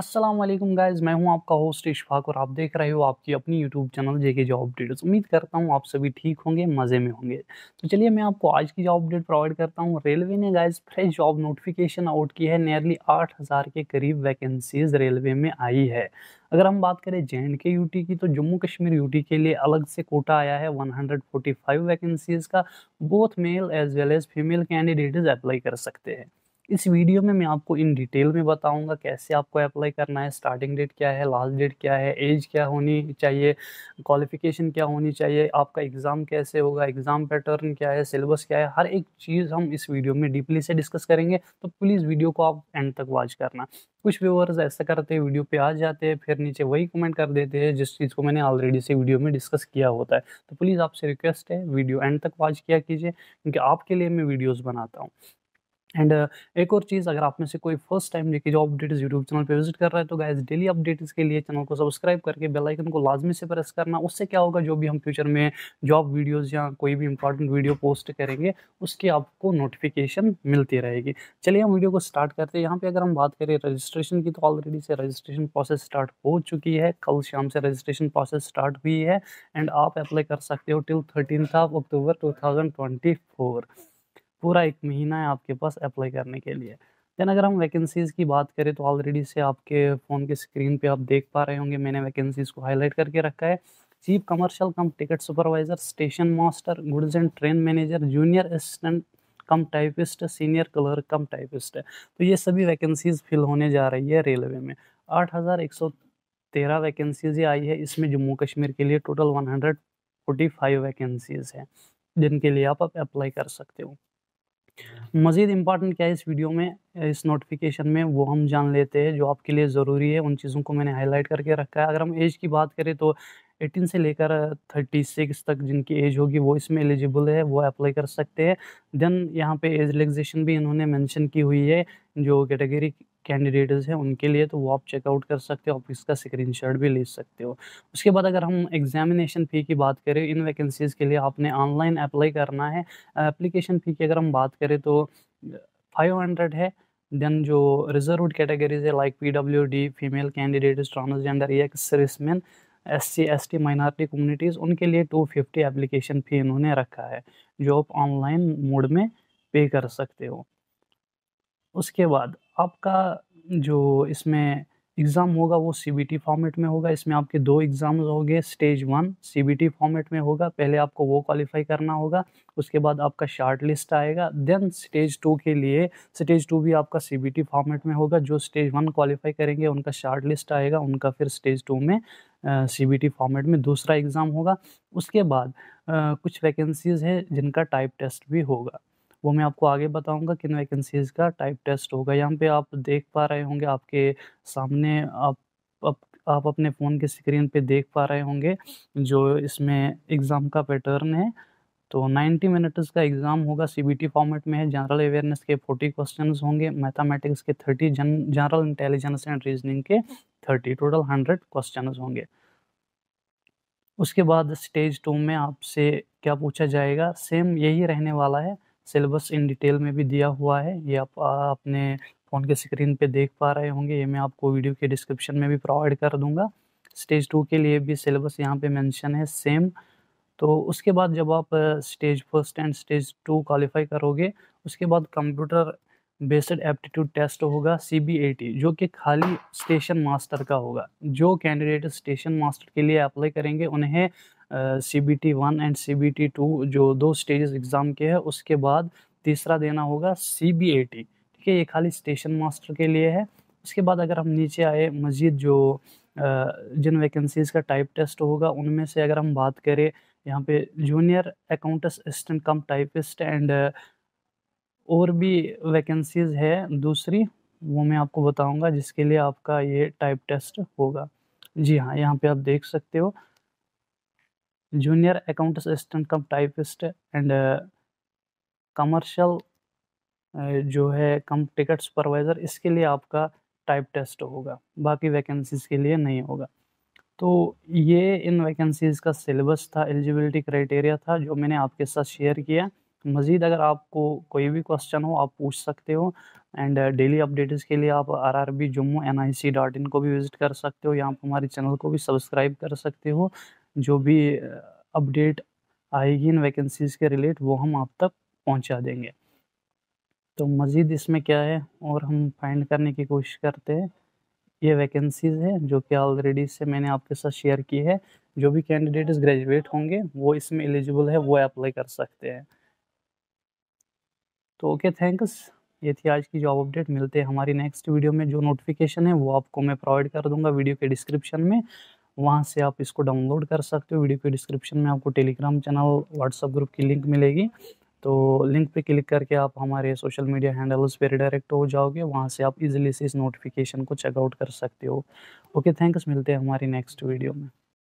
Aslam guys मैं हूं आपका होस्ट इशफाक और आप देख रहे हो आपकी अपनी यूट्यूब चैनल जे के जॉब अपडेट्स उम्मीद करता हूं आप सभी ठीक होंगे मज़े में होंगे तो चलिए मैं आपको आज की जॉब अपडेट प्रोवाइड करता हूं रेलवे ने guys fresh job notification out की है नियरली आठ हज़ार के करीब वैकेंसीज रेलवे में आई है अगर हम बात करें जे एंड के टी की तो जम्मू कश्मीर यूटी के लिए अलग से कोटा आया है 145 वैकेंसीज का both male as well as female candidate apply कर सकते हैं इस वीडियो में मैं आपको इन डिटेल में बताऊंगा कैसे आपको अप्लाई करना है स्टार्टिंग डेट क्या है लास्ट डेट क्या है एज क्या होनी चाहिए क्वालिफिकेशन क्या होनी चाहिए आपका एग्ज़ाम कैसे होगा एग्ज़ाम पैटर्न क्या है सिलेबस क्या है हर एक चीज़ हम इस वीडियो में डीपली से डिस्कस करेंगे तो प्लीज़ वीडियो को आप एंड तक वॉच करना कुछ व्यूअर्स ऐसा करते हैं वीडियो पे आ जाते हैं फिर नीचे वही कमेंट कर देते हैं जिस चीज़ को मैंने ऑलरेडी से वीडियो में डिस्कस किया होता है तो प्लीज़ आपसे रिक्वेस्ट है वीडियो एंड तक वॉच किया कीजिए क्योंकि आपके लिए मैं वीडियोस बनाता हूँ एंड uh, एक और चीज़ अगर आप में से कोई फर्स्ट टाइम लेके जॉब अपडेट्स यूट्यूब चैनल पे विजिट कर रहा है तो गाइज डेली अपडेट्स के लिए चैनल को सब्सक्राइब करके बेल आइकन को लाजमी से प्रेस करना उससे क्या होगा जो भी हम फ्यूचर में जॉब वीडियोस या कोई भी इंपॉर्टेंट वीडियो पोस्ट करेंगे उसकी आपको नोटिफिकेशन मिलती रहेगी चलिए हम वीडियो को स्टार्ट करते हैं यहाँ पर अगर हम बात करें रजिस्ट्रेशन की तो ऑलरेडी से रजिस्ट्रेशन प्रोसेस स्टार्ट हो चुकी है कल शाम से रजिस्ट्रेशन प्रोसेस स्टार्ट हुई है एंड आप अप्लाई कर सकते हो टिल थर्टीन ऑफ अक्टूबर टू पूरा एक महीना है आपके पास अप्लाई करने के लिए देन अगर हम वैकेंसीज़ की बात करें तो ऑलरेडी से आपके फ़ोन के स्क्रीन पे आप देख पा रहे होंगे मैंने वैकेंसीज़ को हाईलाइट करके रखा है chief commercial cum ticket supervisor station master goods and train manager junior assistant cum typist senior clerk cum typist तो ये सभी वैकेंसीज़ फिल होने जा रही है रेलवे में आठ हज़ार एक सौ तेरह वैकेंसीज आई है इसमें जम्मू कश्मीर के लिए total one hundred forty five vacancies हैं जिनके लिए आप अप्लाई कर सकते हो मज़ीद इम्पॉर्टेंट क्या है इस वीडियो में इस नोटिफिकेशन में वो हम जान लेते हैं जो आपके लिए ज़रूरी है उन चीज़ों को मैंने हाईलाइट करके रखा है अगर हम एज की बात करें तो 18 से लेकर 36 तक जिनकी एज होगी वो इसमें एलिजिबल है वो अप्लाई कर सकते हैं देन यहाँ पे एज रिलैक्सेशन भी इन्होंने मेंशन की हुई है जो कैटेगरी कैंडिडेट्स हैं उनके लिए तो वो आप चेकआउट कर सकते हो आप इसका स्क्रीनशॉट भी ले सकते हो उसके बाद अगर हम एग्जामिनेशन फ़ी की बात करें इन वैकेंसीज़ के लिए आपने ऑनलाइन अप्लाई करना है एप्लीकेशन फ़ी की अगर हम बात करें तो फाइव हंड्रेड है देन जो रिजर्व कैटेगरीज है like P W D female candidates transgender या serviceman S C S T minority communities उनके लिए टू फिफ्टी एप्लीकेशन फ़ी इन्होंने रखा है जो आप ऑनलाइन मोड में पे कर सकते हो उसके बाद आपका जो इसमें एग्ज़ाम होगा वो सी फॉर्मेट में होगा इसमें आपके दो एग्ज़ाम होंगे स्टेज वन सी फॉर्मेट में होगा पहले आपको वो क्वालिफाई करना होगा उसके बाद आपका शार्ट लिस्ट आएगा देन स्टेज टू के लिए स्टेज टू भी आपका सी फॉर्मेट में होगा जो स्टेज वन क्वालिफाई करेंगे उनका शार्ट लिस्ट आएगा उनका फिर स्टेज टू में सी फॉर्मेट में दूसरा एग्ज़ाम होगा उसके बाद आ, कुछ वैकेंसीज़ है जिनका टाइप टेस्ट भी होगा वो मैं आपको आगे बताऊंगा किन वैकेंसीज का टाइप टेस्ट होगा यहाँ पे आप देख पा रहे होंगे आपके सामने आप अप, आप अपने फ़ोन के स्क्रीन पे देख पा रहे होंगे जो इसमें एग्ज़ाम का पैटर्न है तो 90 मिनट्स का एग्ज़ाम होगा सीबीटी फॉर्मेट में है जनरल अवेयरनेस के 40 क्वेश्चंस होंगे मैथमेटिक्स के 30 जन जनरल इंटेलिजेंस एंड रीजनिंग के 30 टोटल 100 क्वेश्चंस होंगे उसके बाद स्टेज टू में आपसे क्या पूछा जाएगा सेम यही रहने वाला है सिलेबस इन डिटेल में भी दिया हुआ है ये आप अपने फ़ोन के स्क्रीन पे देख पा रहे होंगे ये मैं आपको वीडियो के डिस्क्रिप्शन में भी प्रोवाइड कर दूंगा स्टेज टू के लिए भी सिलेबस यहाँ पे मेंशन है सेम तो उसके बाद जब आप stage first and stage two qualify करोगे उसके बाद कंप्यूटर बेस्ड एप्टीट्यूड टेस्ट होगा सी जो कि खाली स्टेशन मास्टर का होगा जो कैंडिडेट स्टेशन मास्टर के लिए अप्लाई करेंगे उन्हें C B T one and C B T two जो दो स्टेजेस एग्ज़ाम के हैं उसके बाद तीसरा देना होगा सी बी ए टी ठीक है ये खाली स्टेशन मास्टर के लिए है उसके बाद अगर हम नीचे आए मज़ीद जो जिन वैकेंसीज़ का टाइप टेस्ट होगा उनमें से अगर हम बात करें यहाँ पे junior account assistant cum typist and और भी वैकेंसीज़ है दूसरी वो मैं आपको बताऊंगा जिसके लिए आपका ये टाइप टेस्ट होगा जी हाँ यहाँ पे आप देख सकते हो junior account assistant cum typist and commercial जो है कम टिकट सुपरवाइज़र इसके लिए आपका टाइप टेस्ट होगा बाकी वैकेंसीज़ के लिए नहीं होगा तो ये इन वैकेंसीज़ का सिलेबस था एलिजिबिलिटी क्राइटेरिया था जो मैंने आपके साथ शेयर किया मज़ीद अगर आपको कोई भी क्वेश्चन हो आप पूछ सकते हो एंड डेली अपडेट्स के लिए आप R R B Jammu N I C dot in को भी विज़िट कर सकते हो यहाँ पर हमारे चैनल को भी सब्सक्राइब कर सकते हो जो भी अपडेट आएगी इन वैकेंसीज़ के रिलेट वो हम आप तक पहुंचा देंगे तो मज़ीद इसमें क्या है और हम फाइंड करने की कोशिश करते हैं ये वैकेंसीज़ है जो कि ऑलरेडी से मैंने आपके साथ शेयर की है जो भी कैंडिडेट्स ग्रेजुएट होंगे वो इसमें एलिजिबल है वो अप्लाई कर सकते हैं तो ओके थैंक्स ये थी आज की जॉब अपडेट मिलते हैं हमारी नेक्स्ट वीडियो में जो नोटिफिकेशन है वो आपको मैं प्रोवाइड कर दूंगा वीडियो के डिस्क्रिप्शन में वहाँ से आप इसको डाउनलोड कर सकते हो वीडियो के डिस्क्रिप्शन में आपको टेलीग्राम चैनल व्हाट्सअप ग्रुप की लिंक मिलेगी तो लिंक पे क्लिक करके आप हमारे सोशल मीडिया हैंडल्स पर रिडायरेक्ट हो जाओगे वहाँ से आप इजीली से इस नोटिफिकेशन को चेकआउट कर सकते हो ओके थैंक्स मिलते हैं हमारी नेक्स्ट वीडियो में